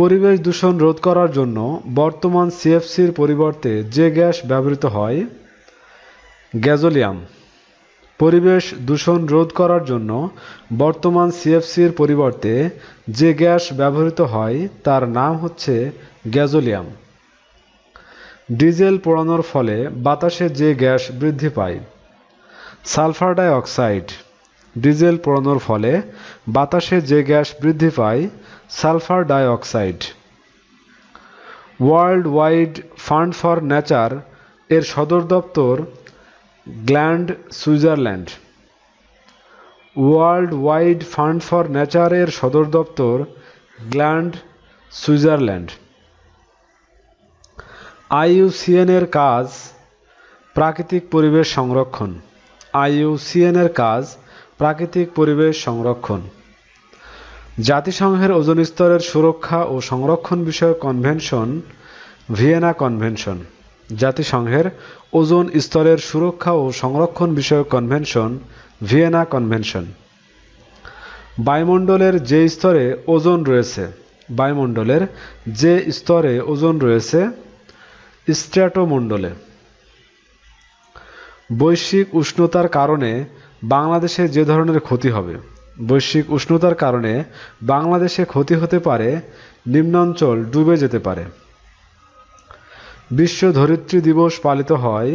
পরিবেশ দূষণ রোধ করার জন্য বর্তমান সিএফসির পরিবর্তে যে গ্যাস ব্যবহৃত হয় গ্যাজোলিয়াম পরিবেশ দূষণ রোধ করার জন্য বর্তমান সিএফসির পরিবর্তে যে গ্যাস ব্যবহৃত হয় তার নাম হচ্ছে গ্যাজোলিয়াম ডিজেল পোড়ানোর ফলে বাতাসে যে গ্যাস বৃদ্ধি পায় সালফার ডাই অক্সাইড ডিজেল পোড়ানোর ফলে বাতাসে যে গ্যাস বৃদ্ধি পায় sulphur dioxide world wide fund for nature এর সদর দপ্তর Gland Switzerland world wide fund for নেচারের সদর দপ্তর গ্ল্যান্ড সুইজারল্যান্ড এর কাজ প্রাকৃতিক পরিবেশ সংরক্ষণ আইইউসিএনের কাজ প্রাকৃতিক পরিবেশ সংরক্ষণ জাতিসংঘের ওজন স্তরের সুরক্ষা ও সংরক্ষণ বিষয়ক কনভেনশন ভিয়েনা কনভেনশন জাতিসংঘের ওজন স্তরের সুরক্ষা ও সংরক্ষণ বিষয়ক কনভেনশন ভিয়েনা কনভেনশন বায়ুমণ্ডলের যে স্তরে ওজন রয়েছে বায়ুমণ্ডলের যে স্তরে ওজন রয়েছে স্ট্র্যাটোমণ্ডলে বৈশ্বিক উষ্ণতার কারণে বাংলাদেশে যে ধরনের ক্ষতি হবে বৈশ্বিক উষ্ণতার কারণে বাংলাদেশে ক্ষতি হতে পারে নিম্নাঞ্চল ডুবে যেতে পারে বিশ্ব ধরিত্রী দিবস পালিত হয়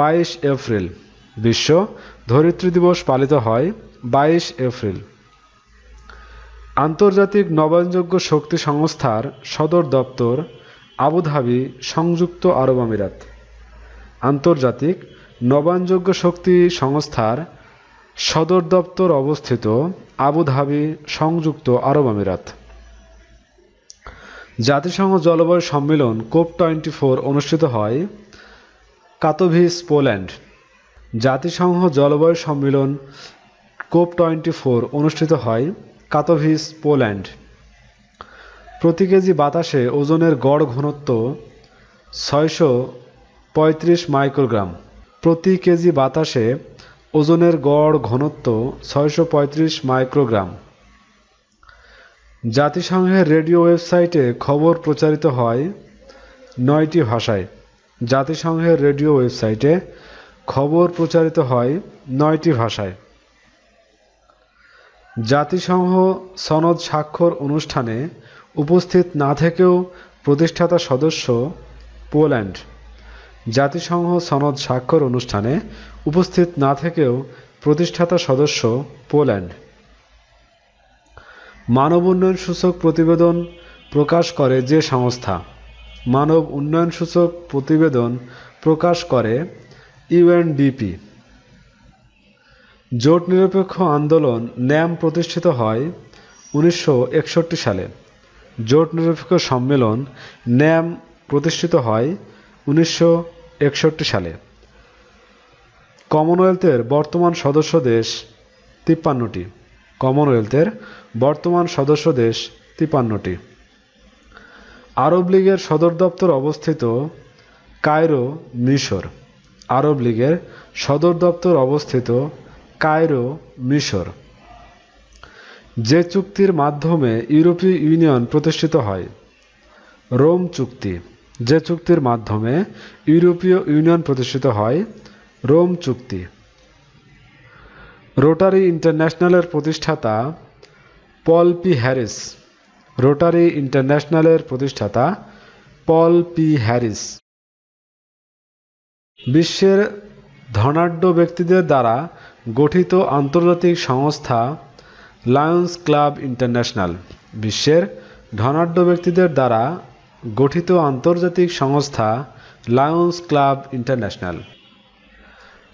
বাইশ এপ্রিল বিশ্ব ধরিত্রী দিবস পালিত হয় বাইশ এপ্রিল আন্তর্জাতিক নবায়নযোগ্য শক্তি সংস্থার সদর দপ্তর আবুধাবি সংযুক্ত আরব আমিরাত আন্তর্জাতিক নবায়নযোগ্য শক্তি সংস্থার সদর দপ্তর অবস্থিত আবুধাবি সংযুক্ত আরব আমিরাত জাতিসংঘ জলবায়ু সম্মেলন কোপ টোয়েন্টি ফোর অনুষ্ঠিত হয় কাতোভিস পোল্যান্ড জাতিসংঘ জলবায়ু সম্মেলন কোপ টোয়েন্টি ফোর অনুষ্ঠিত হয় কাতোভিস পোল্যান্ড প্রতি কেজি বাতাসে ওজনের গড় ঘনত্ব ছয়শো পঁয়ত্রিশ মাইক্রোগ্রাম প্রতি কেজি বাতাসে ওজনের গড় ঘনত্ব ছয়শো মাইক্রোগ্রাম জাতিসংঘের রেডিও ওয়েবসাইটে খবর প্রচারিত হয় নয়টি ভাষায় জাতিসংঘের রেডিও ওয়েবসাইটে খবর প্রচারিত হয় নয়টি ভাষায় জাতিসংঘ সনদ স্বাক্ষর অনুষ্ঠানে উপস্থিত না থেকেও প্রতিষ্ঠাতা সদস্য পোল্যান্ড জাতিসংঘ সনদ স্বাক্ষর অনুষ্ঠানে উপস্থিত না থেকেও প্রতিষ্ঠাতা সদস্য পোল্যান্ড মানব উন্নয়ন সূচক প্রতিবেদন প্রকাশ করে যে সংস্থা মানব উন্নয়ন সূচক প্রতিবেদন প্রকাশ করে ইউএনডিপি জোট নিরপেক্ষ আন্দোলন ন্যাম প্রতিষ্ঠিত হয় উনিশশো সালে জোট নিরপেক্ষ সম্মেলন ন্যাম প্রতিষ্ঠিত হয় উনিশশো সালে কমনওয়েলথের বর্তমান সদস্য দেশ তিপ্পান্নটি কমনওয়েলথের বর্তমান সদস্য দেশ তিপ্পান্নটি আরব লীগের সদর দপ্তর অবস্থিত কায়রো মিশর আরব লীগের সদর দপ্তর অবস্থিত কায়রো মিশর যে চুক্তির মাধ্যমে ইউরোপীয় ইউনিয়ন প্রতিষ্ঠিত হয় রোম চুক্তি যে চুক্তির মাধ্যমে ইউরোপীয় ইউনিয়ন প্রতিষ্ঠিত হয় রোম চুক্তি রোটারি ইন্টারন্যাশনালের প্রতিষ্ঠাতা পল পি হ্যারিস রোটারি ইন্টারন্যাশনালের প্রতিষ্ঠাতা পল পি হ্যারিস বিশ্বের ধনাঢ্য ব্যক্তিদের দ্বারা গঠিত আন্তর্জাতিক সংস্থা লায়ন্স ক্লাব ইন্টারন্যাশনাল বিশ্বের ধনাঢ্য ব্যক্তিদের দ্বারা গঠিত আন্তর্জাতিক সংস্থা Lions Club International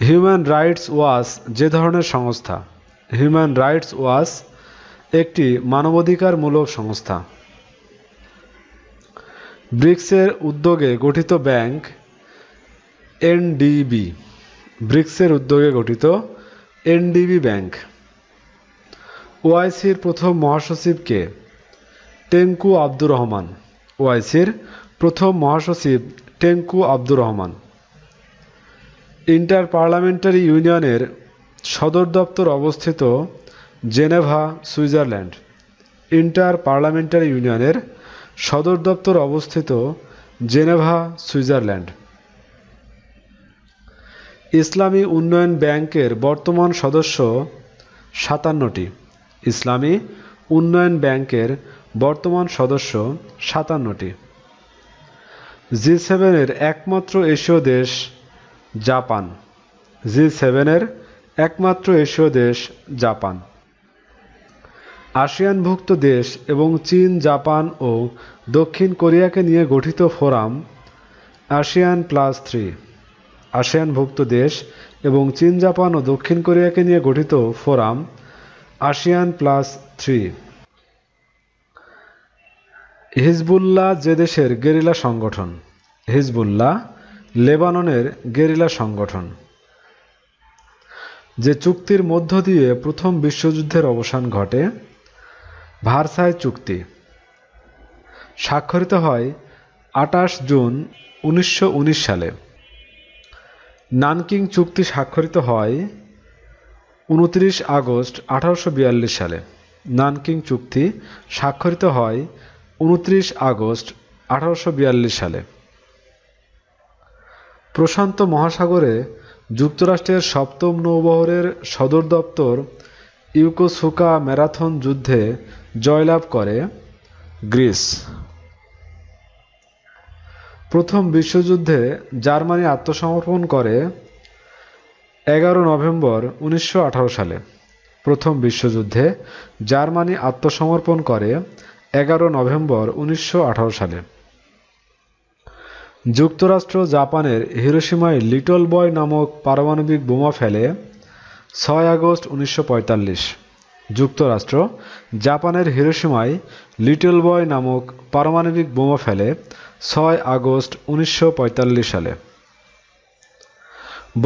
Human Rights Watch যে ধরনের সংস্থা হিউম্যান রাইটস ওয়াশ একটি মানবাধিকারমূলক সংস্থা ব্রিক্সের উদ্যোগে গঠিত ব্যাংক এনডিবি ব্রিক্সের উদ্যোগে গঠিত এনডিবি ব্যাংক ওআইসির প্রথম মহাসচিবকে টেঙ্কু আব্দুর রহমান ওয়াইসির প্রথম মহাসচিব Tengku Abdur Rahman Inter Parliamentary ইউনিয়নের সদর দপ্তর অবস্থিত জেনেভা সুইজারল্যান্ড ইন্টার পার্লামেন্টারি ইউনিয়নের সদর দপ্তর অবস্থিত জেনেভা সুইজারল্যান্ড ইসলামী উন্নয়ন ব্যাংকের বর্তমান সদস্য সাতান্নটি ইসলামী উন্নয়ন ব্যাংকের বর্তমান সদস্য সাতান্নটি জি সেভেনের একমাত্র এশীয় দেশ জাপান জি সেভেনের একমাত্র এশীয় দেশ জাপান আসিয়ানভুক্ত দেশ এবং চীন জাপান ও দক্ষিণ কোরিয়াকে নিয়ে গঠিত ফোরাম আসিয়ান প্লাস থ্রি আসিয়ানভুক্ত দেশ এবং চীন জাপান ও দক্ষিণ কোরিয়াকে নিয়ে গঠিত forum ASEAN plus three Hezbollah যে দেশের গেরিলা সংগঠন হিজবুল্লাহ লেবাননের গেরিলা সংগঠন যে চুক্তির মধ্য দিয়ে প্রথম বিশ্বযুদ্ধের অবসান ঘটে ভারসাই চুক্তি স্বাক্ষরিত হয় আটাশ জুন উনিশশো সালে নানকিং চুক্তি স্বাক্ষরিত হয় উনত্রিশ আগস্ট আঠারোশো সালে নানকিং চুক্তি স্বাক্ষরিত হয় উনত্রিশ আগস্ট আঠারোশো সালে প্রশান্ত মহাসাগরে যুক্তরাষ্ট্রের সপ্তম নৌবহরের সদর দপ্তর ইউকোসুকা ম্যারাথন যুদ্ধে জয়লাভ করে গ্রিস প্রথম বিশ্বযুদ্ধে জার্মানি আত্মসমর্পণ করে এগারো নভেম্বর উনিশশো সালে প্রথম বিশ্বযুদ্ধে জার্মানি আত্মসমর্পণ করে এগারো নভেম্বর উনিশশো সালে যুক্তরাষ্ট্র জাপানের হিরোসীমায় লিটল বয় নামক পারমাণবিক বোমা ফেলে ছয় আগস্ট উনিশশো যুক্তরাষ্ট্র জাপানের হিরোসীমায় লিটল বয় নামক পারমাণবিক বোমা ফেলে ছয় আগস্ট উনিশশো সালে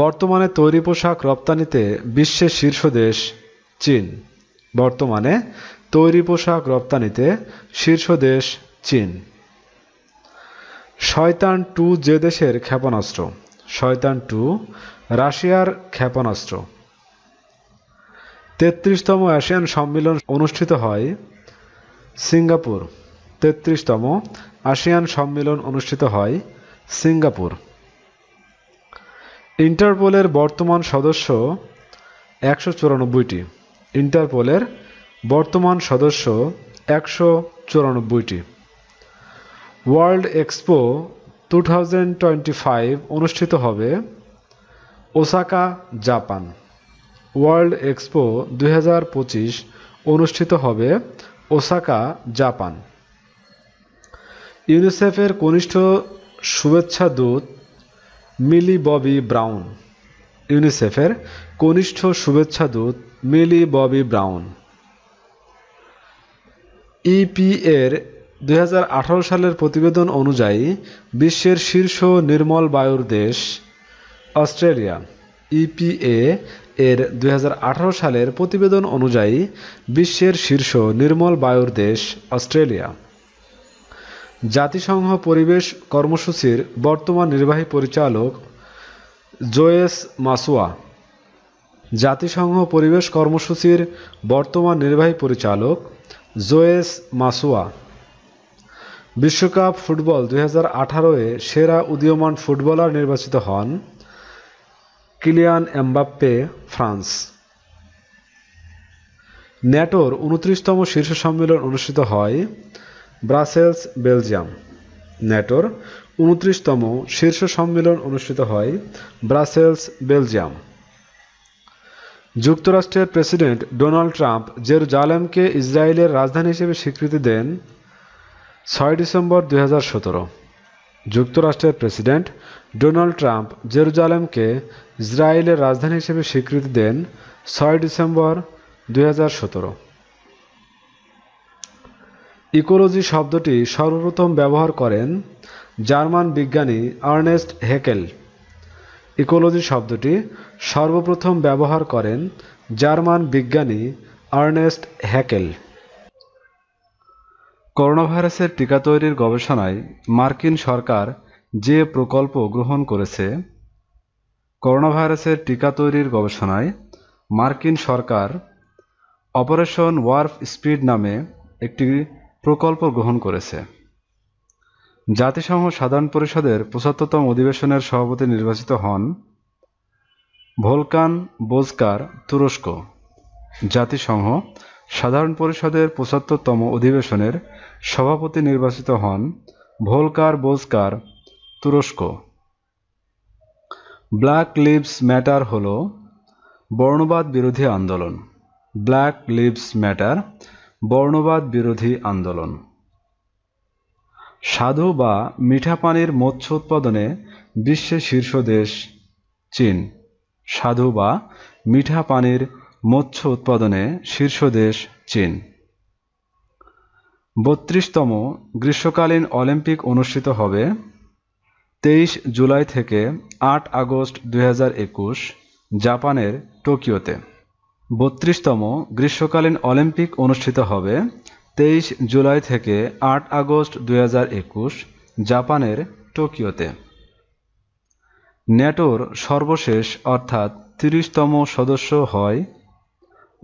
বর্তমানে তৈরি পোশাক রপ্তানিতে বিশ্বের শীর্ষ দেশ চীন বর্তমানে তৈরি পোশাক রপ্তানিতে শীর্ষ দেশ চীন শয়তান টু যে দেশের ক্ষেপণাস্ত্র শয়তান টু রাশিয়ার ক্ষেপণাস্ত্র তেত্রিশতম এশিয়ান সম্মেলন অনুষ্ঠিত হয় সিঙ্গাপুর তেত্রিশতম আসিয়ান সম্মেলন অনুষ্ঠিত হয় সিঙ্গাপুর ইন্টারপোলের বর্তমান সদস্য একশো চুরানব্বইটি ইন্টারপোলের বর্তমান সদস্য একশো চুরানব্বইটি World Expo two thousand twenty five অনুষ্ঠিত হবে ওসাকা জাপান ওয়ার্ল্ড এক্সপো দুই অনুষ্ঠিত হবে ওসাকা জাপান ইউনিসেফের কনিষ্ঠ শুভেচ্ছা দূত মিলি ববি ব্রাউন ইউনিসেফের কনিষ্ঠ শুভেচ্ছা দূত মিলি ববি ব্রাউন ইপিএর e এর দুই সালের প্রতিবেদন অনুযায়ী বিশ্বের শীর্ষ নির্মল বায়ুর দেশ অস্ট্রেলিয়া ইপিএ e এর দুই সালের প্রতিবেদন অনুযায়ী বিশ্বের শীর্ষ নির্মল বায়ুর দেশ অস্ট্রেলিয়া জাতিসংঘ পরিবেশ কর্মসূচির বর্তমান নির্বাহী পরিচালক জোয়েস মাসুয়া জাতিসংঘ পরিবেশ কর্মসূচির বর্তমান নির্বাহী পরিচালক জোয়েস মাসুয়া বিশ্বকাপ ফুটবল দুই এ আঠারোয় সেরা উদীয়মান ফুটবলার নির্বাচিত হন কিলিয়ান এমবাপ্পে ফ্রান্স ন্যাটোর উনত্রিশতম শীর্ষ সম্মেলন অনুষ্ঠিত হয় ব্রাসেলস বেলজিয়াম ন্যাটোর উনত্রিশতম শীর্ষ সম্মেলন অনুষ্ঠিত হয় ব্রাসেলস বেলজিয়াম যুক্তরাষ্ট্রের প্রেসিডেন্ট ডোনাল্ড ট্রাম্প জেরুজালেমকে ইসরায়েলের রাজধানী হিসেবে স্বীকৃতি দেন ছয় ডিসেম্বর দুই যুক্তরাষ্ট্রের প্রেসিডেন্ট ডোনাল্ড ট্রাম্প জেরুজালেমকে ইসরায়েলের রাজধানী হিসেবে স্বীকৃতি দেন ছয় ডিসেম্বর দুই ইকোলজি শব্দটি সর্বপ্রথম ব্যবহার করেন জার্মান বিজ্ঞানী আর্নেস্ট হেকেল ইকোলজি শব্দটি সর্বপ্রথম ব্যবহার করেন জার্মান বিজ্ঞানী আর্নেস্ট হ্যাকেল করোনাভাইরাসের টিকা তৈরির গবেষণায় মার্কিন সরকার যে প্রকল্প গ্রহণ করেছে করোনাভাইরাসের টিকা তৈরির গবেষণায় মার্কিন সরকার অপারেশন ওয়ার্ফ স্পিড নামে একটি প্রকল্প গ্রহণ করেছে জাতিসংঘ সাধারণ পরিষদের পঁচাত্তরতম অধিবেশনের সভাপতি নির্বাচিত হন ভোলকান বোজকার তুরস্ক জাতিসংঘ সাধারণ পরিষদের পঁচাত্তরতম অধিবেশনের সভাপতি নির্বাচিত হন ভোলকার বোজকার তুরস্ক ব্ল্যাক লিভস ম্যাটার হল বর্ণবাদ বিরোধী আন্দোলন ব্ল্যাক লিভস ম্যাটার বর্ণবাদ বিরোধী আন্দোলন সাধু বা মিঠা পানির মৎস্য উৎপাদনে বিশ্বের শীর্ষ দেশ চীন সাধু বা মিঠা পানির মৎস্য উৎপাদনে শীর্ষ দেশ চীন বত্রিশতম গ্রীষ্মকালীন অলিম্পিক অনুষ্ঠিত হবে তেইশ জুলাই থেকে আট আগস্ট দু জাপানের টোকিওতে বত্রিশতম গ্রীষ্মকালীন অলিম্পিক অনুষ্ঠিত হবে তেইশ জুলাই থেকে আট আগস্ট দুই জাপানের টোকিওতে ন্যাটোর সর্বশেষ অর্থাৎ তিরিশতম সদস্য হয়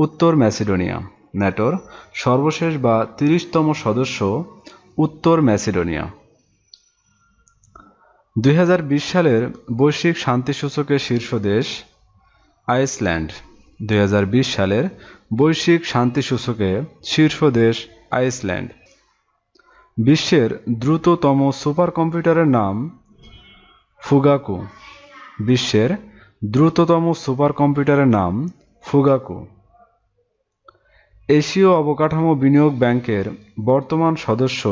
উত্তর ম্যাসিডোনিয়া ন্যাটোর সর্বশেষ বা তিরিশতম সদস্য উত্তর ম্যাসিডোনিয়া দুই সালের বৈশ্বিক শান্তিসূচকের শীর্ষ দেশ আইসল্যান্ড দুই সালের বৈশ্বিক শান্তিসূচকে শীর্ষ দেশ আইসল্যান্ড বিশ্বের দ্রুততম সুপার কম্পিউটারের নাম ফুগাকু বিশ্বের দ্রুততম সুপার কম্পিউটারের নাম ফুগাকু এশীয় অবকাঠামো বিনিয়োগ ব্যাংকের বর্তমান সদস্য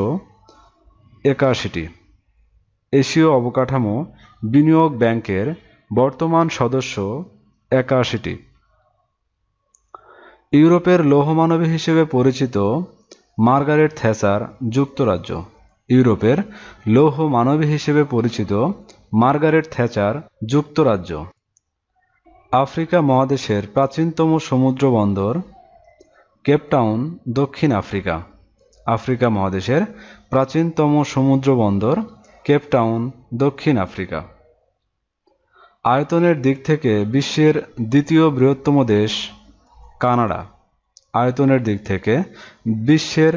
একাশিটি এশীয় অবকাঠামো বিনিয়োগ ব্যাংকের বর্তমান সদস্য একাশিটি ইউরোপের লৌহমানবী হিসেবে পরিচিত মার্গারেট থেসার যুক্তরাজ্য ইউরোপের লৌহ মানবী হিসেবে পরিচিত মার্গারেট থ্যাচার যুক্তরাজ্য আফ্রিকা মহাদেশের প্রাচীনতম সমুদ্র বন্দর কেপটাউন দক্ষিণ আফ্রিকা আফ্রিকা মহাদেশের প্রাচীনতম সমুদ্র বন্দর কেপটাউন দক্ষিণ আফ্রিকা আয়তনের দিক থেকে বিশ্বের দ্বিতীয় বৃহত্তম দেশ কানাডা আয়তনের দিক থেকে বিশ্বের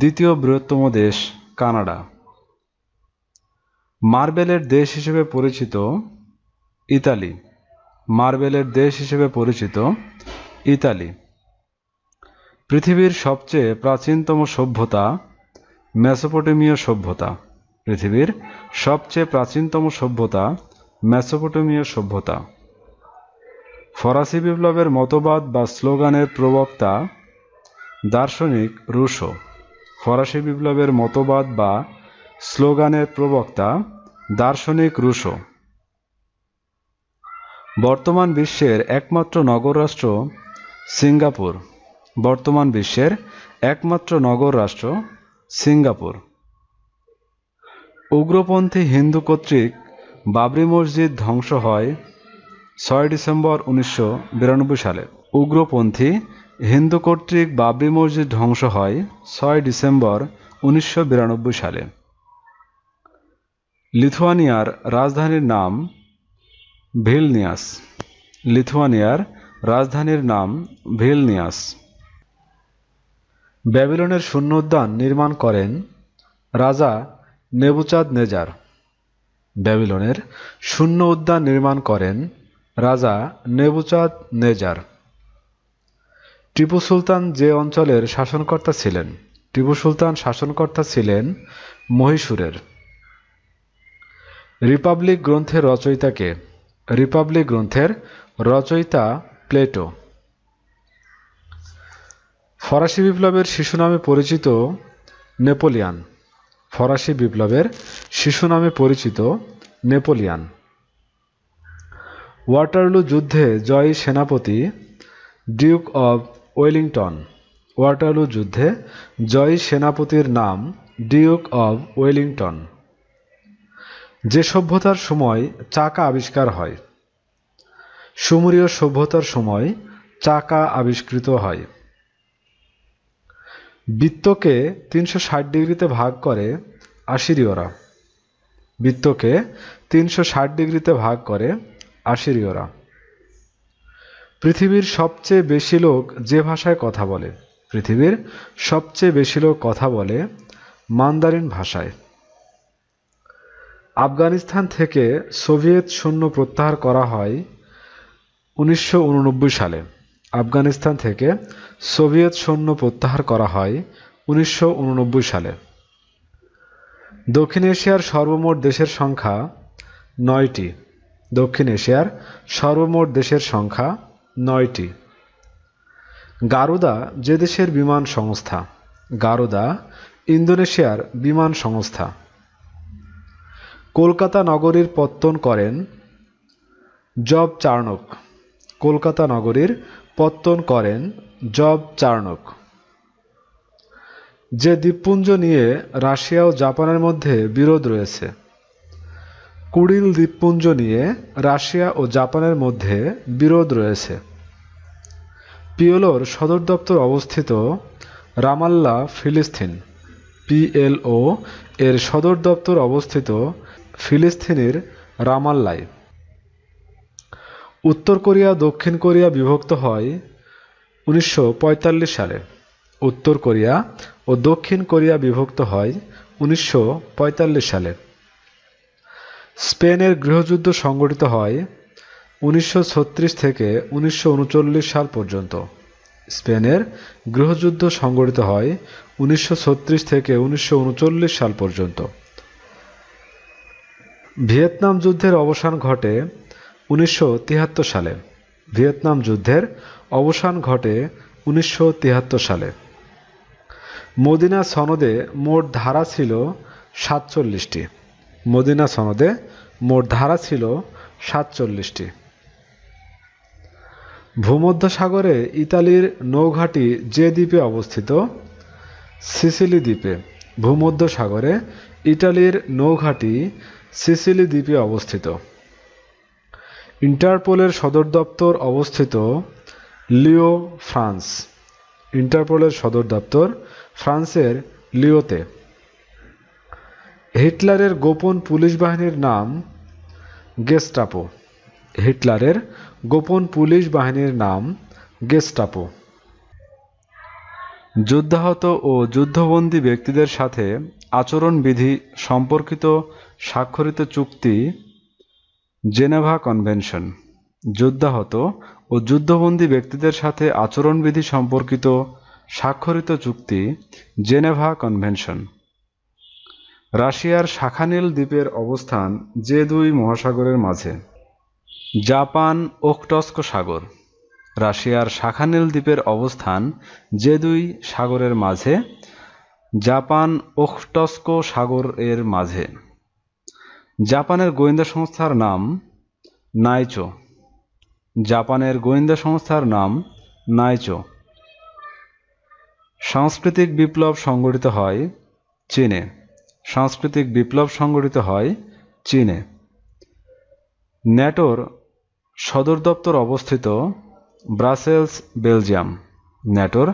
দ্বিতীয় বৃহত্তম দেশ কানাডা মার্বেলের দেশ হিসেবে পরিচিত ইতালি মার্বেলের দেশ হিসেবে পরিচিত ইতালি পৃথিবীর সবচেয়ে প্রাচীনতম সভ্যতা মেসোপটেমীয় সভ্যতা পৃথিবীর সবচেয়ে প্রাচীনতম সভ্যতা মেসোপটেমীয় সভ্যতা ফরাসি বিপ্লবের মতবাদ বা স্লোগানের প্রবক্তা দার্শনিক রুশো ফরাসি বিপ্লবের মতবাদ বা স্লোগানের প্রবক্তা দার্শনিক রুশো বর্তমান বিশ্বের একমাত্র নগর রাষ্ট্র সিঙ্গাপুর বর্তমান বিশ্বের একমাত্র নগর রাষ্ট্র সিঙ্গাপুর উগ্রপন্থী হিন্দু কর্তৃক বাবরি মসজিদ ধ্বংস হয় ছয় ডিসেম্বর উনিশশো সালে উগ্রপন্থী হিন্দু কর্তৃক বাবরি মসজিদ ধ্বংস হয় ছয় ডিসেম্বর উনিশশো সালে লিথুয়ানিয়ার রাজধানীর নাম ভিলনিয়াস লিথুয়ানিয়ার রাজধানীর নাম ভিলনিয়াস ব্যাবিলনের শূন্য উদ্যান নির্মাণ করেন রাজা নেবুচাঁদ নেজার ব্যাবিলনের শূন্য উদ্যান নির্মাণ করেন রাজা নেবুচাঁদ নেজার টিপু সুলতান যে অঞ্চলের শাসনকর্তা ছিলেন টিপু সুলতান শাসনকর্তা ছিলেন মহীশূরের রিপাবলিক গ্রন্থের রচয়িতাকে রিপাবলিক গ্রন্থের রচয়িতা প্লেটো ফরাসি বিপ্লবের শিশু নামে পরিচিত নেপোলিয়ান ফরাসি বিপ্লবের শিশু নামে পরিচিত নেপোলিয়ান ওয়াটারলু যুদ্ধে জয়ী সেনাপতি ডিউক অব ওয়েলিংটন ওয়াটারলু যুদ্ধে জয়ী সেনাপতির নাম ডিউক অব ওয়েলিংটন যে সভ্যতার সময় চাকা আবিষ্কার হয় সুমরীয় সভ্যতার সময় চাকা আবিষ্কৃত হয় বৃত্তকে তিনশো ষাট ডিগ্রিতে ভাগ করে আশিরিয়রা বৃত্তকে তিনশো ষাট ডিগ্রিতে ভাগ করে আশিরীয়রা পৃথিবীর সবচেয়ে বেশি লোক যে ভাষায় কথা বলে পৃথিবীর সবচেয়ে বেশি লোক কথা বলে মান্দারিন ভাষায় আফগানিস্তান থেকে সোভিয়েত সৈন্য প্রত্যাহার করা হয় উনিশশো সালে আফগানিস্তান থেকে সোভিয়েত সৈন্য প্রত্যাহার করা হয় উনিশশো সালে দক্ষিণ এশিয়ার সর্বমোট দেশের সংখ্যা নয়টি দক্ষিণ এশিয়ার সর্বমোট দেশের সংখ্যা নয়টি গারুদা যে দেশের বিমান সংস্থা গারুদা ইন্দোনেশিয়ার বিমান সংস্থা কলকাতা নগরীর পত্তন করেন জব চার্নক কলকাতা নগরীর পত্তন করেন জব চার্নক যে দ্বীপপুঞ্জ নিয়ে রাশিয়া ও জাপানের মধ্যে বিরোধ রয়েছে কুড়িল দ্বীপপুঞ্জ নিয়ে রাশিয়া ও জাপানের মধ্যে বিরোধ রয়েছে পিওলোর সদর দপ্তর অবস্থিত রামাল্লা ফিলিস্তিন পিএলও এর সদর দপ্তর অবস্থিত ফিলিস্তিনের রামাল্লায় উত্তর কোরিয়া দক্ষিণ কোরিয়া বিভক্ত হয় উনিশশো সালে উত্তর কোরিয়া ও দক্ষিণ কোরিয়া বিভক্ত হয় উনিশশো সালে স্পেনের গৃহযুদ্ধ সংগঠিত হয় উনিশশো থেকে উনিশশো সাল পর্যন্ত স্পেনের গৃহযুদ্ধ সংগঠিত হয় উনিশশো থেকে উনিশশো সাল পর্যন্ত ভিয়েতনাম যুদ্ধের অবসান ঘটে উনিশশো সালে ভিয়েতনাম যুদ্ধের অবসান ঘটে উনিশশো সালে মদিনা সনদে মোট ধারা ছিল সাতচল্লিশটি মদিনা সনদে মোট ধারা ছিল সাতচল্লিশটি ভূমধ্যসাগরে ইতালির নৌঘাটি যে দ্বীপে অবস্থিত সিসিলি দ্বীপে ভূমধ্যসাগরে ইটালির নৌঘাটি সিসিলি দ্বীপে অবস্থিত ইন্টারপোলের সদর দপ্তর অবস্থিত লিও ফ্রান্স ইন্টারপোলের সদর দপ্তর ফ্রান্সের লিওতে হিটলারের গোপন পুলিশ বাহিনীর নাম গেস্টাপো হিটলারের গোপন পুলিশ বাহিনীর নাম গেস্টাপো যুদ্ধাহত ও যুদ্ধবন্দী ব্যক্তিদের সাথে আচরণবিধি সম্পর্কিত স্বাক্ষরিত চুক্তি জেনেভা কনভেনশন যুদ্ধাহত ও যুদ্ধবন্দী ব্যক্তিদের সাথে আচরণবিধি সম্পর্কিত স্বাক্ষরিত চুক্তি জেনেভা কনভেনশন রাশিয়ার শাখানেল দ্বীপের অবস্থান যে দুই মহাসাগরের মাঝে জাপান ওকটস্ক সাগর রাশিয়ার শাখানেল দ্বীপের অবস্থান যে দুই সাগরের মাঝে জাপান ওকটস্ক সাগর এর মাঝে জাপানের গোয়েন্দা সংস্থার নাম নাইচো জাপানের গোয়েন্দা সংস্থার নাম নাইচো সাংস্কৃতিক বিপ্লব সংগঠিত হয় চীনে সাংস্কৃতিক বিপ্লব সংগঠিত হয় চীনে ন্যাটোর সদর দপ্তর অবস্থিত ব্রাসেলস বেলজিয়াম ন্যাটোর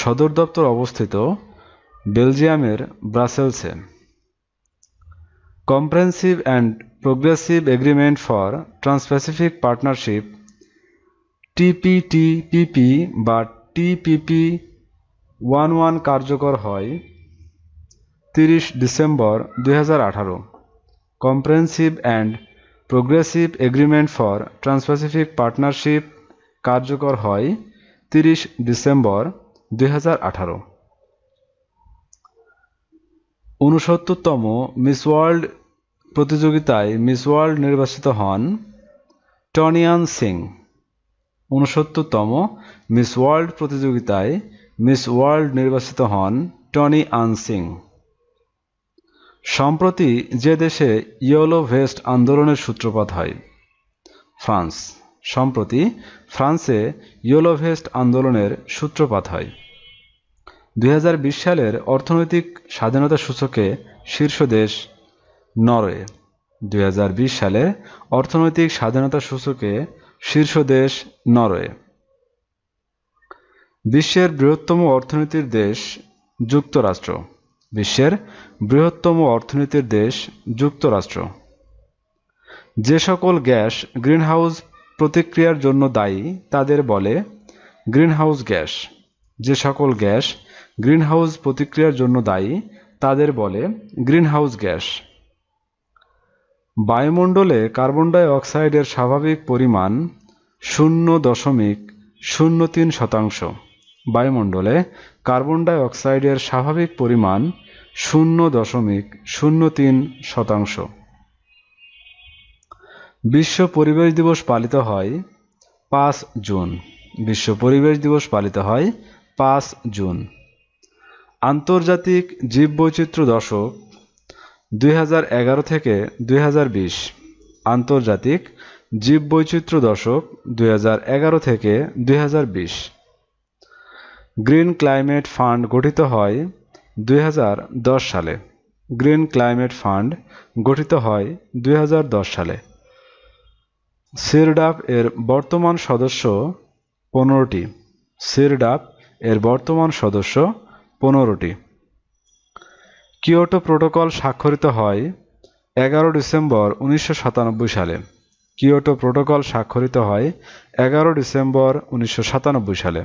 সদর দপ্তর অবস্থিত বেলজিয়ামের ব্রাসেলসে comprehensive and progressive agreement for transpacific partnership TPTPP বা টিপিপি ওয়ান ওয়ান কার্যকর হয় তিরিশ ডিসেম্বর দুই comprehensive and progressive agreement for transpacific partnership কার্যকর হয় তিরিশ ডিসেম্বর দুই উনসত্তরতম মিস ওয়ার্ল্ড প্রতিযোগিতায় মিস ওয়ার্ল্ড নির্বাচিত হন টনিয়ান সিং উনসত্তরতম মিস ওয়ার্ল্ড প্রতিযোগিতায় মিস ওয়ার্ল্ড নির্বাচিত হন টনি আন সিং সম্প্রতি যে দেশে ইয়েলো ভেস্ট আন্দোলনের সূত্রপাত হয় ফ্রান্স সম্প্রতি ফ্রান্সে ইয়েলো ভেস্ট আন্দোলনের সূত্রপাত হয় দুই সালের অর্থনৈতিক স্বাধীনতা সূচকে শীর্ষ দেশ নরওয়ে দুই সালে অর্থনৈতিক স্বাধীনতা সূচকে শীর্ষ দেশ নরওয়ে বিশ্বের বৃহত্তম অর্থনীতির দেশ যুক্তরাষ্ট্র বিশ্বের বৃহত্তম অর্থনীতির দেশ যুক্তরাষ্ট্র যে সকল গ্যাস গ্রিনহাউস প্রতিক্রিয়ার জন্য দায়ী তাদের বলে গ্রিনহাউস গ্যাস যে সকল গ্যাস গ্রিনহাউস প্রতিক্রিয়ার জন্য দায়ী তাদের বলে গ্রিনহাউস গ্যাস বায়ুমণ্ডলে কার্বন ডাই অক্সাইডের স্বাভাবিক পরিমাণ শূন্য দশমিক শূন্য তিন শতাংশ বায়ুমণ্ডলে কার্বন ডাইঅক্সাইডের স্বাভাবিক পরিমাণ শূন্য দশমিক শূন্য তিন শতাংশ বিশ্ব পরিবেশ দিবস পালিত হয় পাঁচ জুন বিশ্ব পরিবেশ দিবস পালিত হয় পাঁচ জুন আন্তর্জাতিক জীববৈচিত্র্য দশক দুই থেকে দুই আন্তর্জাতিক জীববৈচিত্র্য দশক দুই থেকে দুই গ্রিন ক্লাইমেট ফান্ড গঠিত হয় দুই সালে গ্রিন ক্লাইমেট ফান্ড গঠিত হয় দুই সালে সিরডাপ এর বর্তমান সদস্য পনেরোটি সিরডাপ এর বর্তমান সদস্য পনেরোটি কিয়োটো প্রোটোকল স্বাক্ষরিত হয় এগারো ডিসেম্বর উনিশশো সালে কিয়োটো প্রোটোকল স্বাক্ষরিত হয় এগারো ডিসেম্বর উনিশশো সালে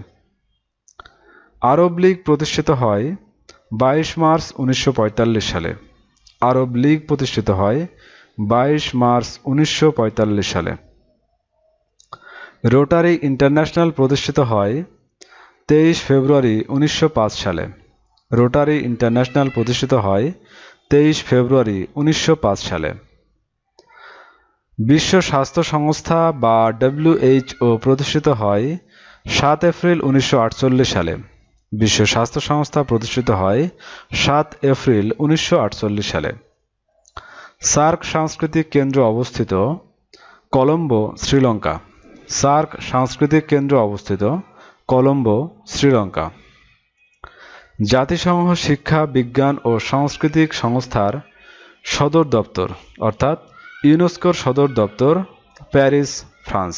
আরব লীগ প্রতিষ্ঠিত হয় বাইশ মার্চ উনিশশো সালে আরব লীগ প্রতিষ্ঠিত হয় বাইশ মার্চ উনিশশো সালে রোটারি ইন্টারন্যাশনাল প্রতিষ্ঠিত হয় তেইশ ফেব্রুয়ারি উনিশশো সালে রোটারি ইন্টারন্যাশনাল প্রতিষ্ঠিত হয় তেইশ ফেব্রুয়ারি উনিশশো সালে বিশ্ব স্বাস্থ্য সংস্থা বা ডাব্লিউএইচও প্রতিষ্ঠিত হয় সাত এপ্রিল উনিশশো সালে বিশ্ব স্বাস্থ্য সংস্থা প্রতিষ্ঠিত হয় সাত এপ্রিল উনিশশো সালে সার্ক সাংস্কৃতিক কেন্দ্র অবস্থিত কলম্বো শ্রীলঙ্কা সার্ক সাংস্কৃতিক কেন্দ্র অবস্থিত কলম্বো শ্রীলঙ্কা জাতিসংঘ শিক্ষা বিজ্ঞান ও সাংস্কৃতিক সংস্থার সদর দপ্তর অর্থাৎ ইউনেস্কোর সদর দপ্তর প্যারিস ফ্রান্স